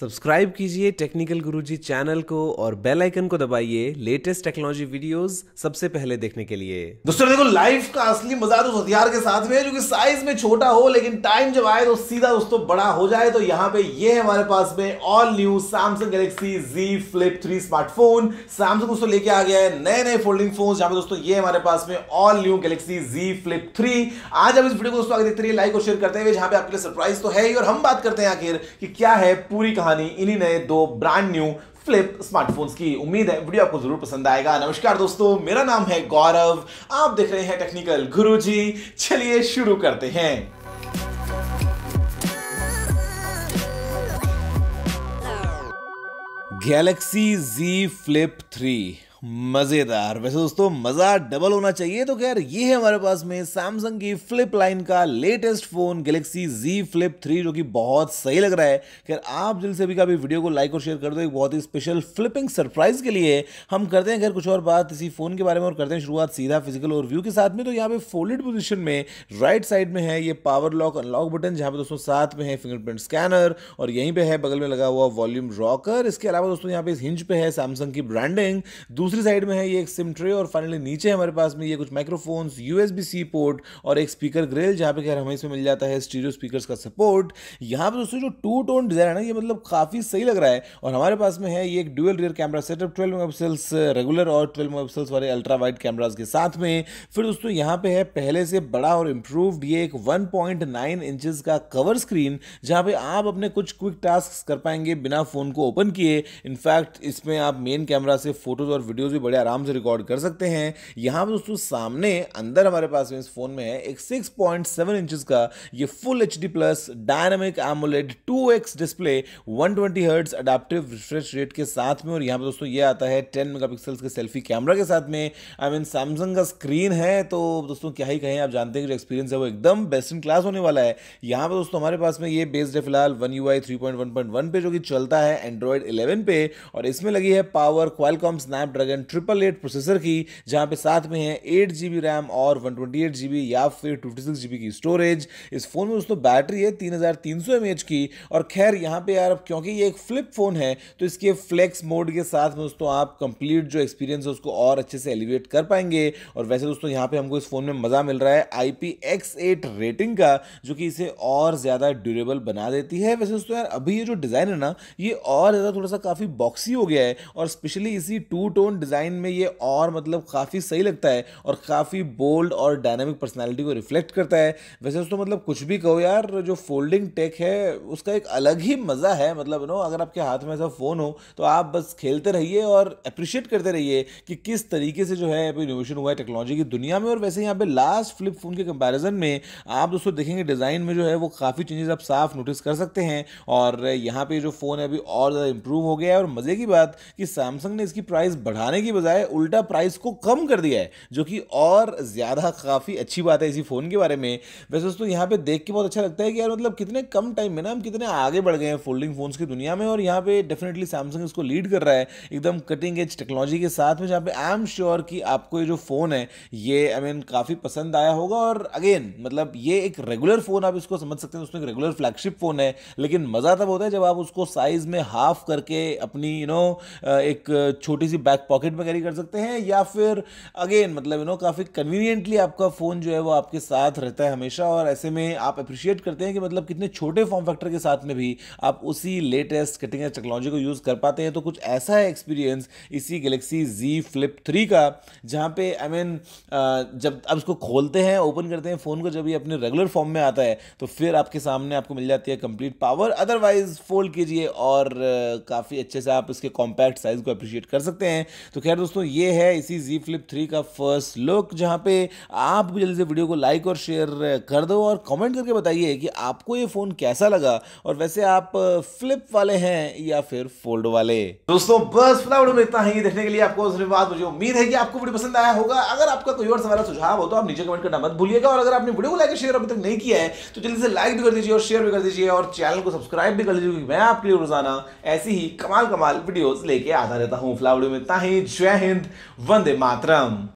subscribe कीजिए technical गुरुजी channel को और बेल आइकन को दबाइए लेटेस्ट टेक्नोलॉजी वीडियोस सबसे पहले देखने के लिए दोस्तों देखो लाइफ का असली मजा तो हथियार के साथ में है जो कि साइज में छोटा हो लेकिन टाइम जब आए तो सीधा दोस्तों बड़ा हो जाए तो यहाँ पे ये है हमारे पास में all new Samsung Galaxy Z flip three smartphone Samsung दोस्तों लेके आ गया है नए नए फोल्डिंग फोन जहां पे दोस्तों ये हमारे पास में all new Galaxy Z flip three आज हम इस वीडियो को दोस्तों आगे देखते रहिए लाइक और शेयर करते हुए जहां पे आपके लिए सरप्राइज तो है ही और हम बात करते हैं आखिर कि क्या है पूरी कहानी कहानी इन्हीं नए दो ब्रांड न्यू फ्लिप स्मार्टफोन्स की उम्मीद है वीडियो आपको जरूर पसंद आएगा नमस्कार दोस्तों मेरा नाम है गौरव आप देख रहे हैं टेक्निकल गुरु चलिए शुरू करते हैं गैलेक्सी Z Flip 3 मज़ेदार वैसे दोस्तों मज़ा डबल होना चाहिए तो खैर ये है हमारे पास में सैमसंग की फ्लिप लाइन का latest phone Galaxy Z flip 3 जो कि बहुत सही लग रहा है खैर आप जिनसे से भी कभी वीडियो को लाइक और शेयर कर दो एक बहुत ही स्पेशल फ्लिपिंग सरप्राइज के लिए हम करते हैं खैर कुछ और बात इसी फ़ोन के बारे में और करते हैं शुरुआत सीधा फिजिकल और व्यू के साथ में तो यहाँ पे फोल्डेड पोजिशन में राइट साइड में है ये पावर लॉक अनलॉक बटन जहाँ पे दोस्तों साथ में है फिंगरप्रिंट स्कैनर और यहीं पर है बगल में लगा हुआ वॉल्यूम रॉकर इसके अलावा दोस्तों यहाँ पे हिंज पे है सैमसंग की ब्रांडिंग दूसरी दूसरी साइड में है ये एक सिम ट्रे और फाइनली नीचे हमारे पास में ये कुछ माइक्रोफोन्स यूएसबी सी पोर्ट और एक स्पीकर ग्रिल जहाँ पे खैर हमें इसमें मिल जाता है स्टीरियो स्पीकर्स का सपोर्ट यहाँ पे दोस्तों जो टू टोन डिज़ाइन है ना ये मतलब काफ़ी सही लग रहा है और हमारे पास में है ये एक dual rear camera setup twelve mega regular और ट्वेल्व मेगा वाले अल्ट्रा वाइड कैमराज के साथ में फिर दोस्तों यहाँ पे है पहले से बड़ा और इम्प्रूव्ड ये एक वन 1.9 इंचेस का कवर स्क्रीन जहाँ पे आप अपने कुछ क्विक टास्क कर पाएंगे बिना फ़ोन को ओपन किए इनफैक्ट इसमें आप मेन कैमरा से फोटोज़ और वीडियो वीडियोज भी बड़े आराम से रिकॉर्ड कर सकते हैं यहाँ पर दोस्तों सामने अंदर हमारे पास में इस फ़ोन में है एक 6.7 पॉइंट का ये full H plus dynamic AMOLED 2x display 120 twenty hertz adaptive refresh rate के साथ में और यहाँ पर दोस्तों ये आता है 10 मेगापिक्सल्स के सेल्फी कैमरा के साथ में आई मीन सैमसंग का स्क्रीन है तो दोस्तों क्या ही कहें आप जानते हैं कि जो एक्सपीरियंस है वो एकदम बेस्ट इन क्लास होने वाला है यहाँ पर दोस्तों हमारे पास में ये बेस्ड है फिलहाल वन यू आई पे जो कि चलता है एंड्रॉयड इलेवन पे और इसमें लगी है power Qualcomm snap Snapdragon triple eight processor की जहां पे साथ में है एट जी रैम और वन ट्वेंटी या फिर टू फिफ्टी की स्टोरेज इस फ़ोन में दोस्तों बैटरी है तीन हज़ार तीन सौ की और खैर यहाँ पे यार क्योंकि ये एक फ्लिप फ़ोन है तो इसके फ्लेक्स मोड के साथ में दोस्तों आप कंप्लीट जो एक्सपीरियंस है उसको और अच्छे से एलिवेट कर पाएंगे और वैसे दोस्तों यहाँ पे हमको इस फ़ोन में मज़ा मिल रहा है आई पी रेटिंग का जो कि इसे और ज़्यादा ड्यूरेबल बना देती है वैसे दोस्तों यार अभी ये जो डिज़ाइन है ना ये और ज़्यादा थोड़ा सा काफ़ी बॉक्सी हो गया है और स्पेशली इसी टू टोन डिज़ाइन में ये और मतलब काफ़ी सही लगता है और काफ़ी बोल्ड और डायनामिक पर्सनैलिटी को रिफ्लेक्ट करता है वैसे दोस्तों मतलब कुछ भी कहो यार जो फोल्डिंग टेक है उसका एक अलग ही मज़ा है मतलब नो अगर आपके हाथ में ऐसा फ़ोन हो तो आप बस खेलते रहिए और अप्रिशिएट करते रहिए कि किस तरीके से जो है इनोवेशन हुआ है टेक्नोलॉजी की दुनिया में और वैसे यहाँ पे लास्ट फ्लिप फ़ोन के कंपैरिजन में आप दोस्तों देखेंगे डिज़ाइन में जो है वो काफ़ी चेंजेस आप साफ नोटिस कर सकते हैं और यहाँ पे जो फ़ोन है अभी और ज़्यादा इंप्रूव हो गया है और मज़े की बात कि सैमसंग ने इसकी प्राइस बढ़ा बढ़ाने की बजाय उल्टा प्राइस को कम कर दिया है जो कि और ज़्यादा काफ़ी अच्छी बात है इसी फ़ोन के बारे में वैसे दोस्तों यहाँ पे देख के बहुत अच्छा लगता है कि यार मतलब कितने कम टाइम में ना हम कितने आगे बढ़ गए हैं फोल्डिंग फ़ोन्स की दुनिया में और यहाँ पे डेफिनेटली सैमसंग इसको लीड कर रहा है एकदम कटिंग एज टेक्नोलॉजी के साथ में जहाँ पे आई एम श्योर कि आपको ये जो फ़ोन है ये आई मीन काफ़ी पसंद आया होगा और अगेन मतलब ये एक रेगुलर फ़ोन आप इसको समझ सकते हैं उसमें एक रेगुलर फ्लैगशिप फ़ोन है लेकिन मज़ा तब होता है जब आप उसको साइज़ में हाफ करके अपनी यू you नो know, एक छोटी सी बैक पॉकेट में कैरी कर सकते हैं या फिर अगेन मतलब यू नो काफ़ी कन्वीनियंटली आपका फ़ोन जो है वो आपके साथ रहता है हमेशा और ऐसे में आप अप्रिशिएट करते हैं कि मतलब कितने छोटे फॉर्म फैक्टर के साथ में भी आप उसी लेटेस्ट कटिंग एज टेक्नोलॉजी को यूज़ कर पाते हैं तो कुछ ऐसा है एक्सपीरियंस इसी गलेक्सी जी फ्लिप थ्री का जहाँ पे आई I मीन mean, जब आप इसको खोलते हैं ओपन करते हैं फ़ोन को जब ये अपने रेगुलर फॉर्म में आता है तो फिर आपके सामने आपको मिल जाती है कंप्लीट पावर अदरवाइज फोल्ड कीजिए और काफ़ी अच्छे से आप इसके कॉम्पैक्ट साइज़ को अप्रिशिएट कर सकते हैं तो खैर दोस्तों ये है इसी जी फ्लिप थ्री का फर्स्ट लुक जहाँ पे आप भी जल्दी से वीडियो को लाइक और शेयर कर दो और कमेंट करके बताइए कि आपको ये फ़ोन कैसा लगा और वैसे आप फ्लिप वाले हैं या फिर फोल्ड वाले दोस्तों बस फिलहाल में इतना ही देखने के लिए आपको धन्यवाद मुझे उम्मीद है कि आपको वीडियो पसंद आया होगा अगर आपका कोई और सवाल सुझाव हो तो आप नीचे कमेंट करना मत भूलिएगा और अगर आपने वीडियो को लाइक शेयर अभी तक नहीं किया है तो जल्दी से लाइक भी कर दीजिए और शेयर भी कर दीजिए और चैनल को सब्सक्राइब भी कर लीजिए क्योंकि मैं आपके लिए रोजाना ऐसी ही कमाल कमाल वीडियोज लेके आता रहता हूँ फिलहाल में इतना ही जय हिंद वंदे मातरम